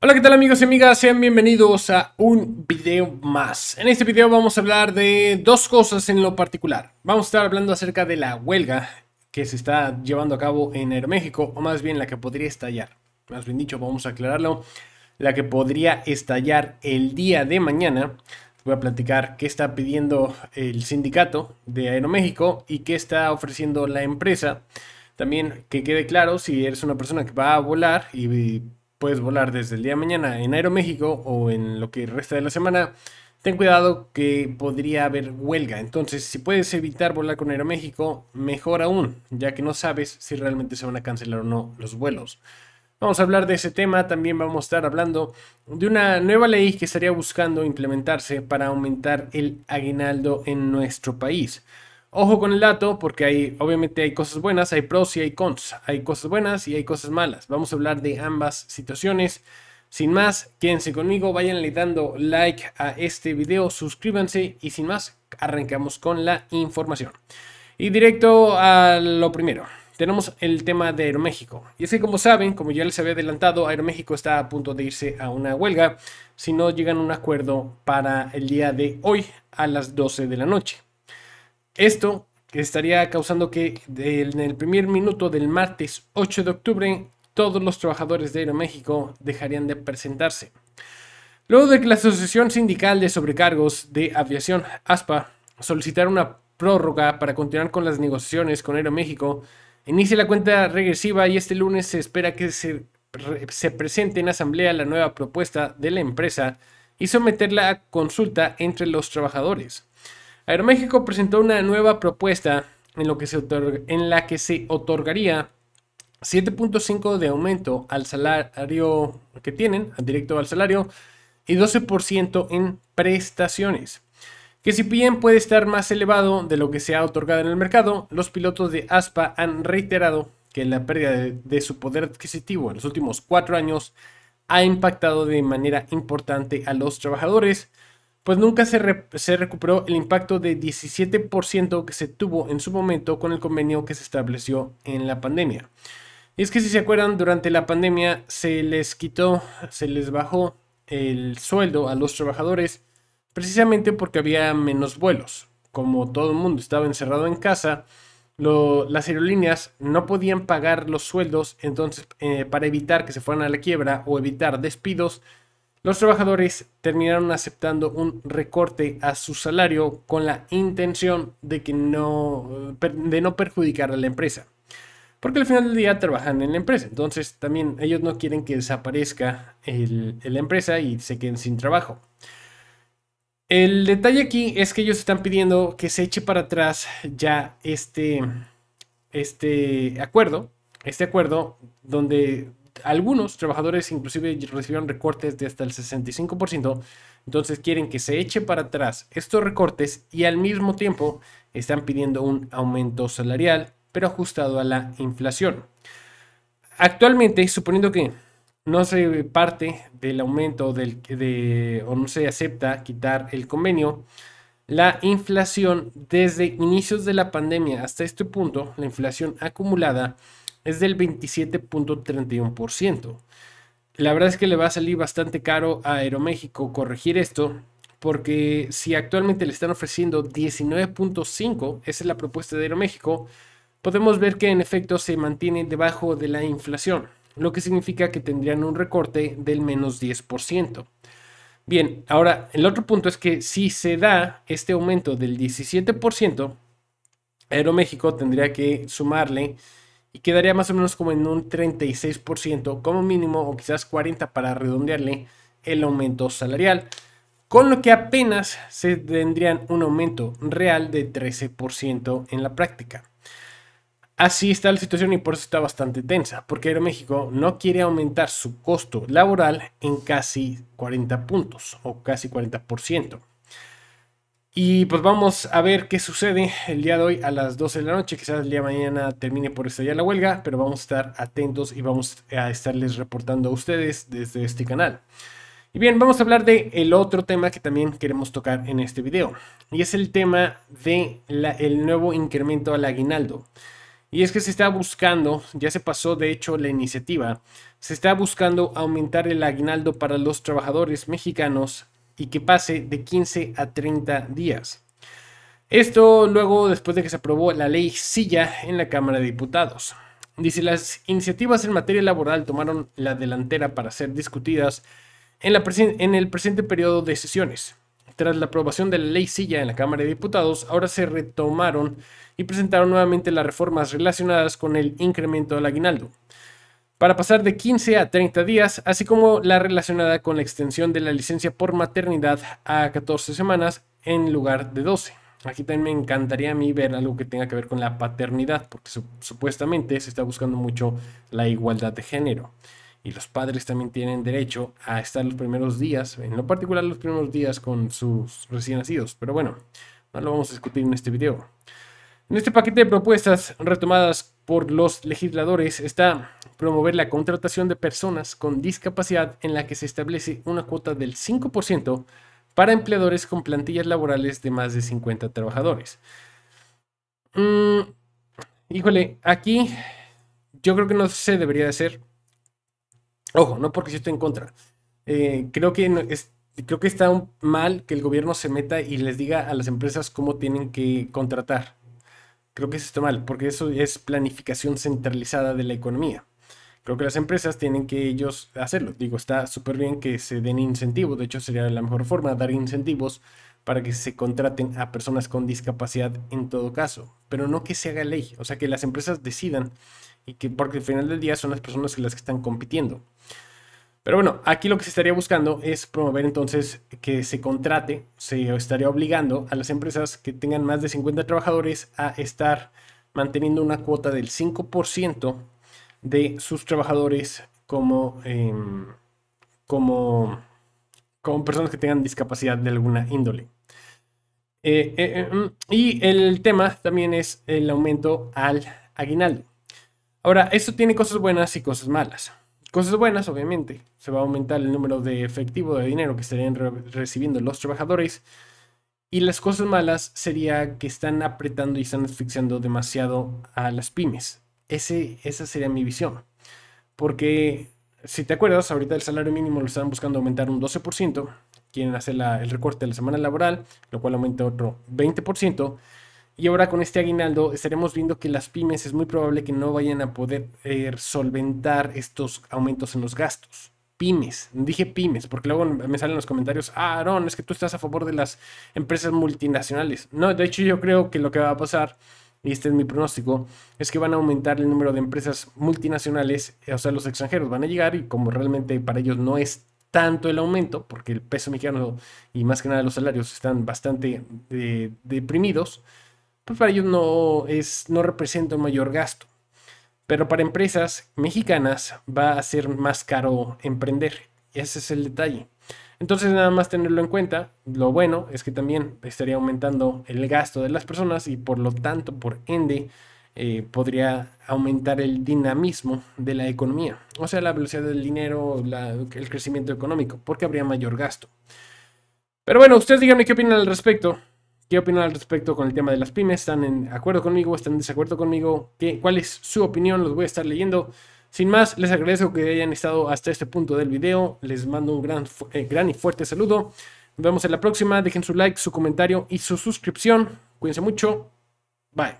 Hola qué tal amigos y amigas, sean bienvenidos a un video más. En este video vamos a hablar de dos cosas en lo particular. Vamos a estar hablando acerca de la huelga que se está llevando a cabo en Aeroméxico, o más bien la que podría estallar. Más bien dicho, vamos a aclararlo, la que podría estallar el día de mañana. Voy a platicar qué está pidiendo el sindicato de Aeroméxico y qué está ofreciendo la empresa. También que quede claro si eres una persona que va a volar y puedes volar desde el día de mañana en Aeroméxico o en lo que resta de la semana, ten cuidado que podría haber huelga. Entonces, si puedes evitar volar con Aeroméxico, mejor aún, ya que no sabes si realmente se van a cancelar o no los vuelos. Vamos a hablar de ese tema, también vamos a estar hablando de una nueva ley que estaría buscando implementarse para aumentar el aguinaldo en nuestro país. Ojo con el dato porque hay, obviamente hay cosas buenas, hay pros y hay cons, hay cosas buenas y hay cosas malas. Vamos a hablar de ambas situaciones. Sin más, quédense conmigo, le dando like a este video, suscríbanse y sin más, arrancamos con la información. Y directo a lo primero, tenemos el tema de Aeroméxico. Y es que como saben, como ya les había adelantado, Aeroméxico está a punto de irse a una huelga si no llegan a un acuerdo para el día de hoy a las 12 de la noche. Esto estaría causando que en el primer minuto del martes 8 de octubre todos los trabajadores de Aeroméxico dejarían de presentarse. Luego de que la Asociación Sindical de Sobrecargos de Aviación, ASPA, solicitara una prórroga para continuar con las negociaciones con Aeroméxico, inicia la cuenta regresiva y este lunes se espera que se, se presente en asamblea la nueva propuesta de la empresa y someterla a consulta entre los trabajadores. Aeroméxico presentó una nueva propuesta en, la que se otorgaría 7.5 de aumento al salario que tienen, directo al salario, y 12% en prestaciones que si bien puede estar más elevado de lo que se ha otorgado en el mercado, los pilotos de ASPA han reiterado que la pérdida de, de, su poder adquisitivo en los últimos cuatro años ha impactado de manera importante a los trabajadores, pues nunca se, recuperó el impacto de 17% que se tuvo en su momento con el convenio que se estableció en la pandemia. Y es que si se acuerdan, durante la pandemia se les quitó, se les bajó el sueldo a los trabajadores precisamente porque había menos vuelos. Como todo el mundo estaba encerrado en casa, las aerolíneas no podían pagar los sueldos, entonces eh, para evitar que se fueran a la quiebra o evitar despidos, los trabajadores terminaron aceptando un recorte a su salario con la intención de, que no, no perjudicar a la empresa. Porque al final del día trabajan en la empresa. Entonces también ellos no quieren que desaparezca la empresa y se queden sin trabajo. El detalle aquí es que ellos están pidiendo que se eche para atrás ya este, este acuerdo. Este acuerdo donde algunos trabajadores inclusive recibieron recortes de hasta el 65%, entonces quieren que se eche para atrás estos recortes y al mismo tiempo están pidiendo un aumento salarial, pero ajustado a la inflación. Actualmente, suponiendo que no se parte del aumento del, o no se acepta quitar el convenio, la inflación desde inicios de la pandemia hasta este punto, la inflación acumulada es del 27.31%. La verdad es que le va a salir bastante caro a Aeroméxico corregir esto, porque si actualmente le están ofreciendo 19.5, esa es la propuesta de Aeroméxico, podemos ver que en efecto se mantiene debajo de la inflación, lo que significa que tendrían un recorte del menos 10%. Bien, ahora el otro punto es que si se da este aumento del 17%, Aeroméxico tendría que sumarle y quedaría más o menos como en un 36% como mínimo o quizás 40% para redondearle el aumento salarial, con lo que apenas se tendrían un aumento real de 13% en la práctica. Así está la situación y por eso está bastante tensa, porque Aeroméxico no quiere aumentar su costo laboral en casi 40 puntos o casi 40%. Y pues vamos a ver qué sucede el día de hoy a las 12 de la noche. Quizás el día de mañana termine por estallar la huelga, pero vamos a estar atentos y vamos a estarles reportando a ustedes desde este canal. Y bien, vamos a hablar de el otro tema que también queremos tocar en este video. Y es el tema de nuevo incremento al aguinaldo. Y es que se está buscando, ya se pasó de hecho la iniciativa, se está buscando aumentar el aguinaldo para los trabajadores mexicanos y que pase de 15 a 30 días. Esto luego después de que se aprobó la ley Silla en la Cámara de Diputados. Dice, las iniciativas en materia laboral tomaron la delantera para ser discutidas en, la en el presente periodo de sesiones. Tras la aprobación de la ley Silla en la Cámara de Diputados, ahora se retomaron y presentaron nuevamente las reformas relacionadas con el incremento del aguinaldo para pasar de 15 a 30 días, así como la relacionada con la extensión de la licencia por maternidad a 14 semanas en lugar de 12. Aquí también me encantaría a mí ver algo que tenga que ver con la paternidad, porque supuestamente se está buscando mucho la igualdad de género. Y los padres también tienen derecho a estar los primeros días, en lo particular los primeros días con sus recién nacidos. Pero bueno, no lo vamos a discutir en este video. En este paquete de propuestas retomadas por los legisladores está promover la contratación de personas con discapacidad en la que se establece una cuota del 5% para empleadores con plantillas laborales de más de 50 trabajadores. Mm, híjole, aquí yo creo que no se debería de hacer. Ojo, no porque yo esté en contra. Eh, creo, que creo que está mal que el gobierno se meta y les diga a las empresas cómo tienen que contratar Creo que eso está mal, porque eso es planificación centralizada de la economía. Creo que las empresas tienen que ellos hacerlo. Digo, está súper bien que se den incentivos. De hecho, sería la mejor forma dar incentivos para que se contraten a personas con discapacidad en todo caso. Pero no que se haga ley. O sea, que las empresas decidan. Y que porque al final del día son las personas las que están compitiendo. Pero bueno, aquí lo que se estaría buscando es promover entonces que se contrate, se estaría obligando a las empresas que tengan más de 50 trabajadores a estar manteniendo una cuota del 5% de sus trabajadores em, como, como, personas que tengan discapacidad de alguna índole. Eh, eh, eh, mm, y el tema también es el aumento al aguinaldo. Ahora, esto tiene cosas buenas y cosas malas. Cosas buenas, obviamente. Se va a aumentar el número de efectivo de dinero que estarían recibiendo los trabajadores. Y las cosas malas sería que están apretando y están asfixiando demasiado a las pymes. Ese, esa sería mi visión. Porque, si te acuerdas, ahorita el salario mínimo lo están buscando aumentar un 12%. Quieren hacer la, el recorte de la semana laboral, lo cual aumenta otro 20%. Y ahora con este aguinaldo estaremos viendo que las pymes es muy probable que no vayan a poder eh, solventar estos aumentos en los gastos. Pymes, dije pymes, porque luego me salen los comentarios, ah, no es que tú estás a favor de las empresas multinacionales. No, de hecho yo creo que lo que va a pasar, y este es mi pronóstico, es que van a aumentar el número de empresas multinacionales, eh, o sea, los extranjeros van a llegar y como realmente para ellos no es tanto el aumento, porque el peso mexicano y más que nada los salarios están bastante eh, deprimidos, pues para ellos no, es, no representa un mayor gasto. Pero para empresas mexicanas va a ser más caro emprender. Ese es el detalle. Entonces nada más tenerlo en cuenta. Lo bueno es que también estaría aumentando el gasto de las personas y por lo tanto, por ende, eh, podría aumentar el dinamismo de la economía. O sea, la velocidad del dinero, el crecimiento económico, porque habría mayor gasto. Pero bueno, ustedes díganme qué opinan al respecto. ¿Qué opinan al respecto con el tema de las pymes? ¿Están en acuerdo conmigo? ¿Están en desacuerdo conmigo? ¿Qué, ¿Cuál es su opinión? Los voy a estar leyendo. Sin más, les agradezco que hayan estado hasta este punto del video. Les mando un gran, eh, gran y fuerte saludo. Nos vemos en la próxima. Dejen su like, su comentario y su suscripción. Cuídense mucho. Bye.